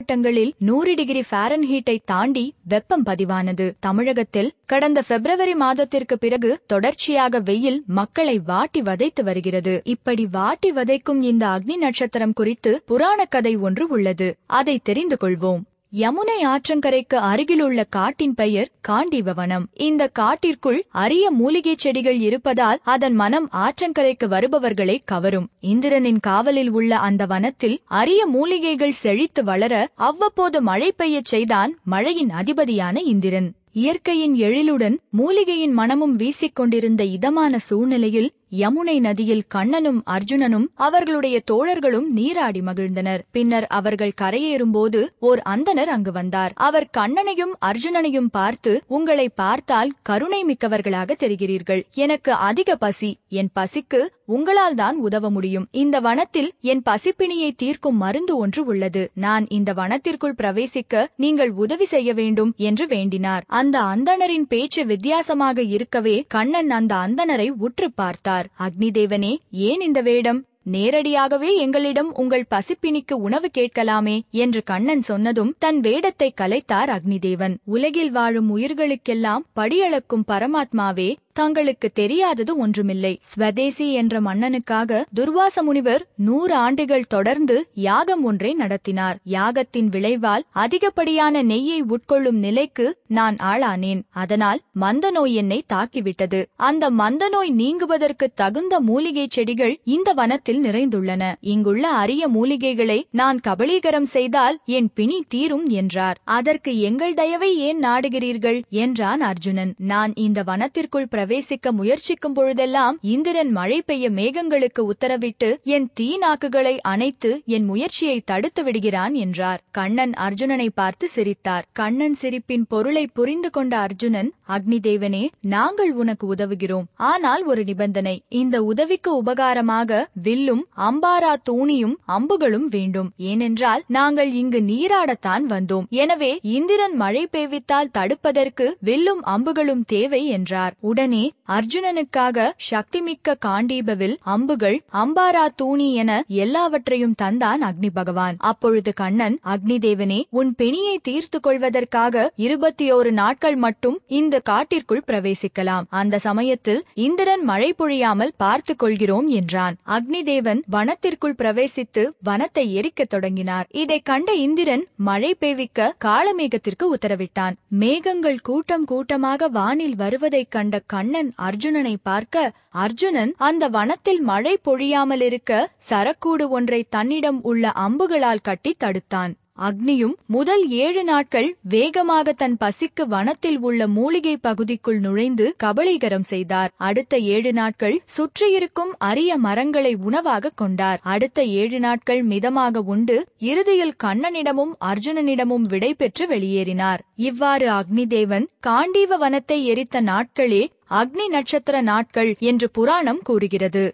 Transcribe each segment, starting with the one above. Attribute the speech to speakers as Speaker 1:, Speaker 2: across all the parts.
Speaker 1: மாவட்டங்களில் நூறு டிகிரி ஃபாரன்ஹீட்டை தாண்டி வெப்பம் பதிவானது தமிழகத்தில் கடந்த பிப்ரவரி மாதத்திற்கு பிறகு தொடர்ச்சியாக வெயில் மக்களை வாட்டி வதைத்து வருகிறது இப்படி வாட்டி வதைக்கும் இந்த அக்னி நட்சத்திரம் குறித்து புராண கதை ஒன்று உள்ளது அதை தெரிந்து கொள்வோம் யமுனை ஆற்றங்கரைக்கு அருகிலுள்ள காட்டின் பெயர் காண்டிபவனம் இந்த காட்டிற்குள் அரிய மூலிகை செடிகள் இருப்பதால் அதன் மனம் ஆற்றங்கரைக்கு வருபவர்களை கவரும் இந்திரனின் காவலில் உள்ள அந்த வனத்தில் அரிய மூலிகைகள் செழித்து வளர அவ்வப்போது மழை பெய்யச் செய்தான் மழையின் அதிபதியான இந்திரன் இயற்கையின் எழிலுடன் மூலிகையின் மனமும் வீசிக்கொண்டிருந்த இதமான சூழ்நிலையில் யமுனை நதியில் கண்ணனும் அர்ஜுனனும் அவர்களுடைய தோழர்களும் நீராடி மகிழ்ந்தனர் பின்னர் அவர்கள் கரையேறும்போது ஓர் அந்தனர் அங்கு வந்தார் அவர் கண்ணனையும் அர்ஜுனனையும் பார்த்து உங்களை பார்த்தால் கருணை மிக்கவர்களாக தெரிகிறீர்கள் எனக்கு அதிக பசி என் பசிக்கு உங்களால் தான் உதவ முடியும் இந்த வனத்தில் என் பசிப்பிணியை தீர்க்கும் மருந்து ஒன்று உள்ளது நான் இந்த வனத்திற்குள் பிரவேசிக்க நீங்கள் உதவி செய்ய வேண்டும் என்று வேண்டினார் அந்த அந்தணரின் பேச்சு வித்தியாசமாக இருக்கவே கண்ணன் அந்த அந்தணரை உற்று பார்த்தார் கேட்டார் அக்னிதேவனே ஏன் இந்த வேடம் நேரடியாகவே எங்களிடம் உங்கள் பசிப்பிணிக்கு உணவு கேட்கலாமே என்று கண்ணன் சொன்னதும் தன் வேடத்தை கலைத்தார் அக்னிதேவன் உலகில் வாழும் உயிர்களுக்கெல்லாம் படியளக்கும் பரமாத்மாவே தாங்களுக்கு தெரியாதது ஒன்றுமில்லை ஸ்வதேசி என்ற மன்னனுக்காக துர்வாச முனிவர் நூறு ஆண்டுகள் தொடர்ந்து யாகம் ஒன்றை நடத்தினார் யாகத்தின் விளைவால் அதிகப்படியான நெய்யை உட்கொள்ளும் நிலைக்கு நான் ஆளானேன் அதனால் மந்த நோய் என்னை தாக்கிவிட்டது அந்த மந்த நோய் நீங்குவதற்கு தகுந்த மூலிகை செடிகள் இந்த வனத்தில் நிறைந்துள்ளன இங்குள்ள அரிய மூலிகைகளை நான் கபளீகரம் செய்தால் என் பிணி தீரும் என்றார் அதற்கு எங்கள் தயவை ஏன் நாடுகிறீர்கள் என்றான் அர்ஜுனன் நான் இந்த வனத்திற்குள் பிரவே பிரவேசிக்க முயற்சிக்கும் பொழுதெல்லாம் இந்திரன் மழை பெய்ய மேகங்களுக்கு உத்தரவிட்டு என் தீநாக்குகளை அணைத்து என் முயற்சியை தடுத்து விடுகிறான் என்றார் கண்ணன் அர்ஜுனனை பார்த்து சிரித்தார் கண்ணன் சிரிப்பின் பொருளை புரிந்து கொண்ட அர்ஜுனன் அக்னிதேவனே நாங்கள் உனக்கு உதவுகிறோம் ஆனால் ஒரு நிபந்தனை இந்த உதவிக்கு உபகாரமாக வில்லும் அம்பாரா தூணியும் அம்புகளும் வேண்டும் ஏனென்றால் நாங்கள் இங்கு நீராடத்தான் வந்தோம் எனவே இந்திரன் மழை பெய்வித்தால் தடுப்பதற்கு வில்லும் அம்புகளும் தேவை என்றார் உடனே உடனே அர்ஜுனனுக்காக சக்திமிக்க காண்டீபவில் அம்புகள் அம்பாரா தூணி என எல்லாவற்றையும் தந்தான் அக்னி பகவான் அப்பொழுது கண்ணன் அக்னி தேவனே உன் பிணியை தீர்த்து கொள்வதற்காக இருபத்தி ஓரு நாட்கள் மட்டும் இந்த காட்டிற்குள் பிரவேசிக்கலாம் அந்த சமயத்தில் இந்திரன் மழை பொழியாமல் பார்த்து கொள்கிறோம் என்றான் அக்னி தேவன் வனத்திற்குள் பிரவேசித்து வனத்தை எரிக்கத் தொடங்கினார் இதை கண்ட இந்திரன் மழை பெய்விக்க காலமேகத்திற்கு உத்தரவிட்டான் மேகங்கள் கூட்டம் கூட்டமாக வானில் வருவதைக் கண்ட கண் மன்னன் அர்ஜுனனை பார்க்க அர்ஜுனன் அந்த வனத்தில் மழை பொழியாமலிருக்க சரக்கூடு ஒன்றை தன்னிடம் உள்ள அம்புகளால் கட்டி தடுத்தான் அக்னியும் முதல் ஏழு நாட்கள் வேகமாக தன் பசிக்கு வனத்தில் உள்ள மூலிகை பகுதிக்குள் நுழைந்து கபலீகரம் செய்தார் அடுத்த ஏழு நாட்கள் சுற்றியிருக்கும் அரிய மரங்களை உணவாக கொண்டார் அடுத்த ஏழு நாட்கள் மிதமாக உண்டு இறுதியில் கண்ணனிடமும் அர்ஜுனனிடமும் விடை பெற்று வெளியேறினார் இவ்வாறு அக்னி தேவன் காண்டீவ வனத்தை எரித்த நாட்களே அக்னி நட்சத்திர நாட்கள் என்று புராணம் கூறுகிறது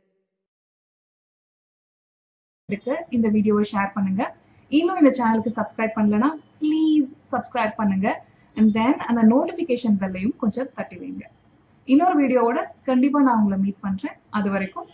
Speaker 1: இந்த வீடியோவை ஷேர் பண்ணுங்க இன்னும் இந்த சேனலுக்கு சப்ஸ்கிரைப் பண்ணலன்னா ப்ளீஸ் சப்ஸ்கிரைப் பண்ணுங்க அண்ட் தென் அந்த நோட்டிபிகேஷன் பெல்லையும் கொஞ்சம் தட்டி வைங்க இன்னொரு வீடியோவோட கண்டிப்பா நான் உங்களை மீட் பண்றேன் அது வரைக்கும்